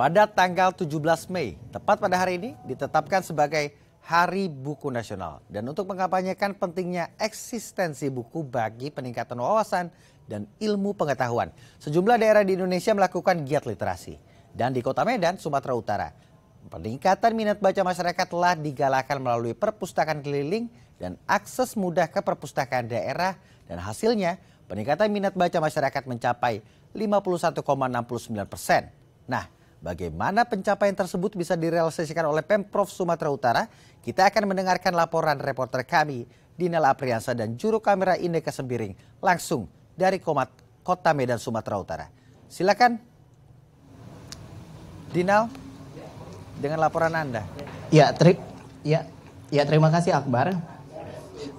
pada tanggal 17 Mei, tepat pada hari ini, ditetapkan sebagai Hari Buku Nasional. Dan untuk mengkampanyekan pentingnya eksistensi buku bagi peningkatan wawasan dan ilmu pengetahuan, sejumlah daerah di Indonesia melakukan giat literasi. Dan di Kota Medan, Sumatera Utara, peningkatan minat baca masyarakat telah digalakan melalui perpustakaan keliling dan akses mudah ke perpustakaan daerah dan hasilnya peningkatan minat baca masyarakat mencapai 51,69 persen. Nah, Bagaimana pencapaian tersebut bisa direalisasikan oleh Pemprov Sumatera Utara? Kita akan mendengarkan laporan reporter kami, Dinal Apriansa dan juru kamera Indeka Sembiring langsung dari Komat, Kota Medan, Sumatera Utara. Silakan, Dinal, dengan laporan Anda. Ya, ya, ya terima kasih Akbar.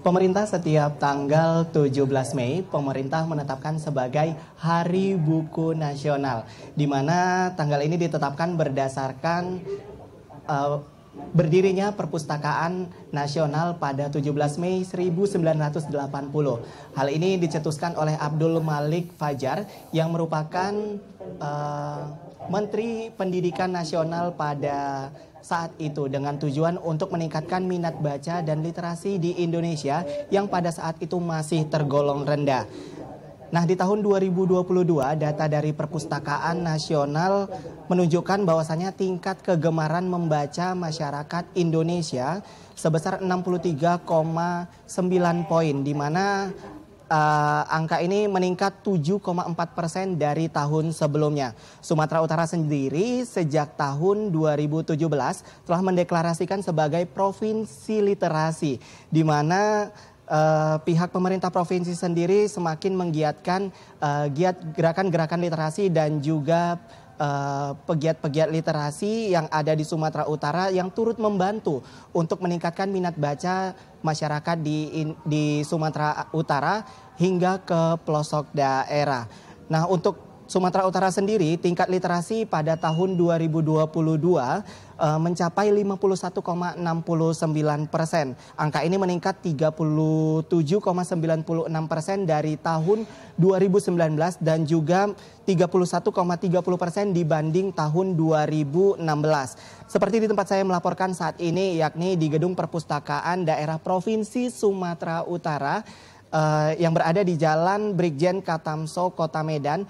Pemerintah setiap tanggal 17 Mei, pemerintah menetapkan sebagai Hari Buku Nasional, di mana tanggal ini ditetapkan berdasarkan uh, berdirinya Perpustakaan Nasional pada 17 Mei 1980. Hal ini dicetuskan oleh Abdul Malik Fajar yang merupakan uh, Menteri Pendidikan Nasional pada saat itu dengan tujuan untuk meningkatkan minat baca dan literasi di Indonesia yang pada saat itu masih tergolong rendah. Nah, di tahun 2022 data dari Perpustakaan Nasional menunjukkan bahwasannya tingkat kegemaran membaca masyarakat Indonesia sebesar 63,9 poin di mana uh, angka ini meningkat 7,4 persen dari tahun sebelumnya. Sumatera Utara sendiri sejak tahun 2017 telah mendeklarasikan sebagai provinsi literasi, di mana Uh, pihak pemerintah provinsi sendiri semakin menggiatkan uh, giat gerakan-gerakan literasi dan juga Eh, pegiat-pegiat uh, literasi yang ada di Sumatera Utara yang turut membantu untuk meningkatkan minat baca masyarakat di in, di Sumatera Utara hingga ke pelosok daerah. Nah, untuk Sumatera Utara sendiri tingkat literasi pada tahun 2022 uh, eh, mencapai 51,69 persen. Angka ini meningkat 37,96 persen dari tahun 2019 dan juga 31,30 persen dibanding tahun 2016. Seperti di tempat saya melaporkan saat ini, yakni di Gedung Perpustakaan Daerah Provinsi Sumatera Utara uh, yang berada di Jalan Brigjen Katamso, Kota Medan.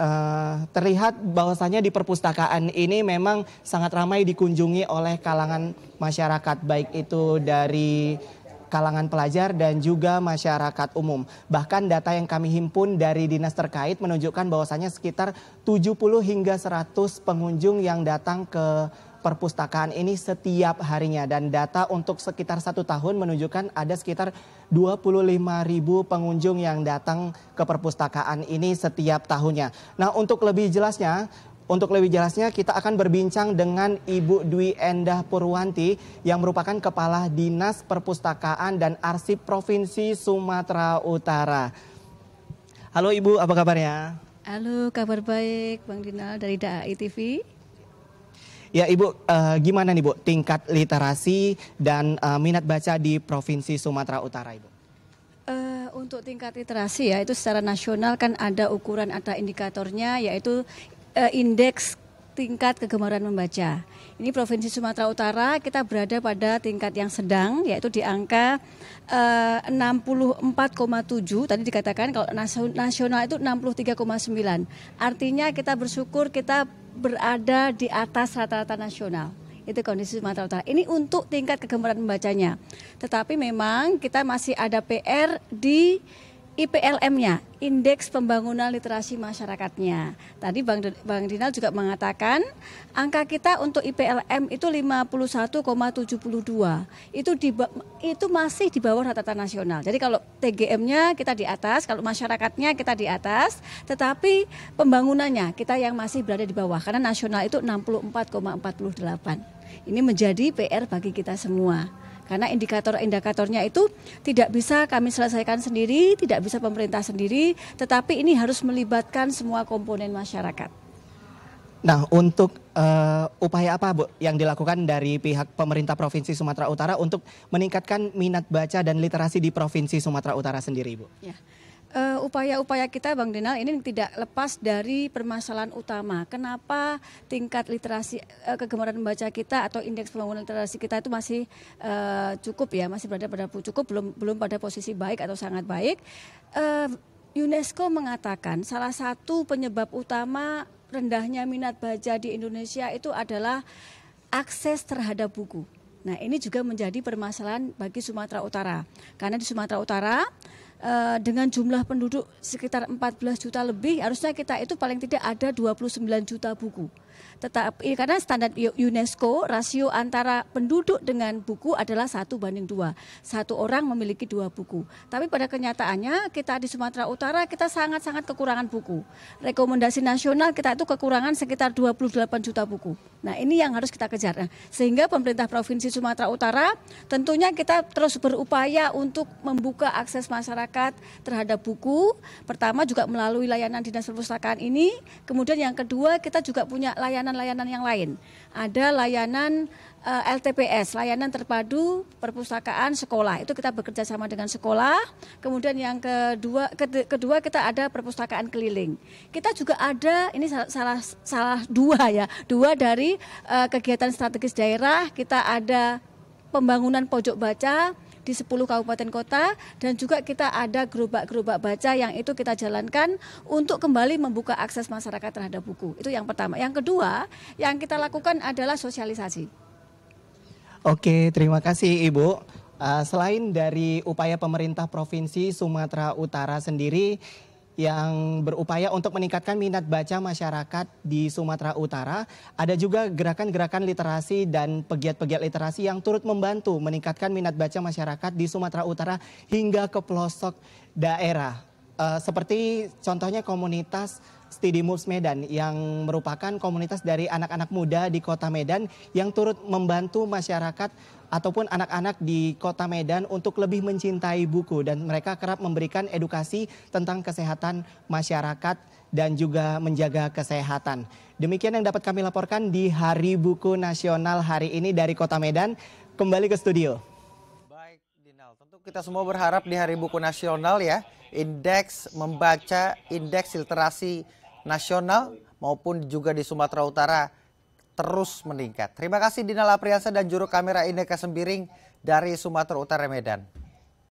Eh, terlihat bahwasannya di perpustakaan ini memang sangat ramai dikunjungi oleh kalangan masyarakat baik itu dari kalangan pelajar dan juga masyarakat umum. Bahkan data yang kami himpun dari dinas terkait menunjukkan bahwasannya sekitar 70 hingga 100 pengunjung yang datang ke perpustakaan ini setiap harinya dan data untuk sekitar satu tahun menunjukkan ada sekitar 25 ribu pengunjung yang datang ke perpustakaan ini setiap tahunnya. Nah untuk lebih jelasnya untuk lebih jelasnya kita akan berbincang dengan Ibu Dwi Endah Purwanti yang merupakan Kepala Dinas Perpustakaan dan Arsip Provinsi Sumatera Utara. Halo Ibu, apa kabarnya? Halo, kabar baik Bang Dinal dari DAI TV. Ya Ibu, uh, gimana nih Bu tingkat literasi dan uh, minat baca di Provinsi Sumatera Utara Ibu? Eh, untuk tingkat literasi ya itu secara nasional kan ada ukuran atau indikatornya yaitu uh, indeks tingkat kegemaran membaca. Ini Provinsi Sumatera Utara kita berada pada tingkat yang sedang yaitu di angka 64,7 tadi dikatakan kalau nasional itu 63,9. Artinya kita bersyukur kita berada di atas rata-rata nasional. Itu kondisi Sumatera Utara. Ini untuk tingkat kegemaran membacanya. Tetapi memang kita masih ada PR di IPLM-nya, Indeks Pembangunan Literasi Masyarakatnya. Tadi Bang, Bang Dinal juga mengatakan angka kita untuk IPLM itu 51,72. Itu di, itu masih di bawah rata-rata nasional. Jadi kalau TGM-nya kita di atas, kalau masyarakatnya kita di atas, tetapi pembangunannya kita yang masih berada di bawah karena nasional itu 64,48. Ini menjadi PR bagi kita semua. Karena indikator-indikatornya itu tidak bisa kami selesaikan sendiri, tidak bisa pemerintah sendiri, tetapi ini harus melibatkan semua komponen masyarakat. Nah, untuk uh, upaya apa Bu yang dilakukan dari pihak pemerintah Provinsi Sumatera Utara untuk meningkatkan minat baca dan literasi di Provinsi Sumatera Utara sendiri, Bu? Ya upaya eh, upaya-upaya kita Bang Denal ini tidak lepas dari permasalahan utama. Kenapa tingkat literasi uh, kegemaran membaca kita atau indeks pembangunan literasi kita itu masih uh, cukup ya, masih berada pada cukup belum belum pada posisi baik atau sangat baik. Uh, UNESCO mengatakan salah satu penyebab utama rendahnya minat baca di Indonesia itu adalah akses terhadap buku. Nah, ini juga menjadi permasalahan bagi Sumatera Utara. Karena di Sumatera Utara Eh, dengan jumlah penduduk sekitar 14 juta lebih, harusnya kita itu paling tidak ada 29 juta buku tetapi iya, karena standar UNESCO rasio antara penduduk dengan buku adalah satu banding dua. Satu orang memiliki dua buku. Tapi pada kenyataannya kita di Sumatera Utara kita sangat-sangat kekurangan buku. Rekomendasi nasional kita itu kekurangan sekitar 28 juta buku. Nah ini yang harus kita kejar. Nah, sehingga pemerintah Provinsi Sumatera Utara tentunya kita terus berupaya untuk membuka akses masyarakat terhadap buku. Pertama juga melalui layanan dinas perpustakaan ini. Kemudian yang kedua kita juga punya layanan layanan-layanan yang lain. Ada layanan uh, eh, LTPS, layanan terpadu perpustakaan sekolah. Itu kita bekerja sama dengan sekolah. Kemudian yang kedua kedua kita ada perpustakaan keliling. Kita juga ada ini salah salah, salah dua ya, dua dari uh, kegiatan strategis daerah. Kita ada pembangunan pojok baca di 10 kabupaten kota dan juga kita ada gerobak-gerobak baca yang itu kita jalankan untuk kembali membuka akses masyarakat terhadap buku. Itu yang pertama. Yang kedua, yang kita lakukan adalah sosialisasi. Oke, terima kasih Ibu. Eh, selain dari upaya pemerintah provinsi Sumatera Utara sendiri yang berupaya untuk meningkatkan minat baca masyarakat di Sumatera Utara. Ada juga gerakan-gerakan literasi dan pegiat-pegiat literasi yang turut membantu meningkatkan minat baca masyarakat di Sumatera Utara hingga ke pelosok daerah. Uh, seperti contohnya komunitas Studi Moves Medan yang merupakan komunitas dari anak-anak muda di Kota Medan yang turut membantu masyarakat ataupun anak-anak di Kota Medan untuk lebih mencintai buku dan mereka kerap memberikan edukasi tentang kesehatan masyarakat dan juga menjaga kesehatan. Demikian yang dapat kami laporkan di Hari Buku Nasional hari ini dari Kota Medan. Kembali ke studio. Kita semua berharap di Hari Buku Nasional ya, indeks membaca, indeks literasi nasional maupun juga di Sumatera Utara terus meningkat. Terima kasih Dina Lapriansa dan juru kamera Ineka Sembiring dari Sumatera Utara Medan.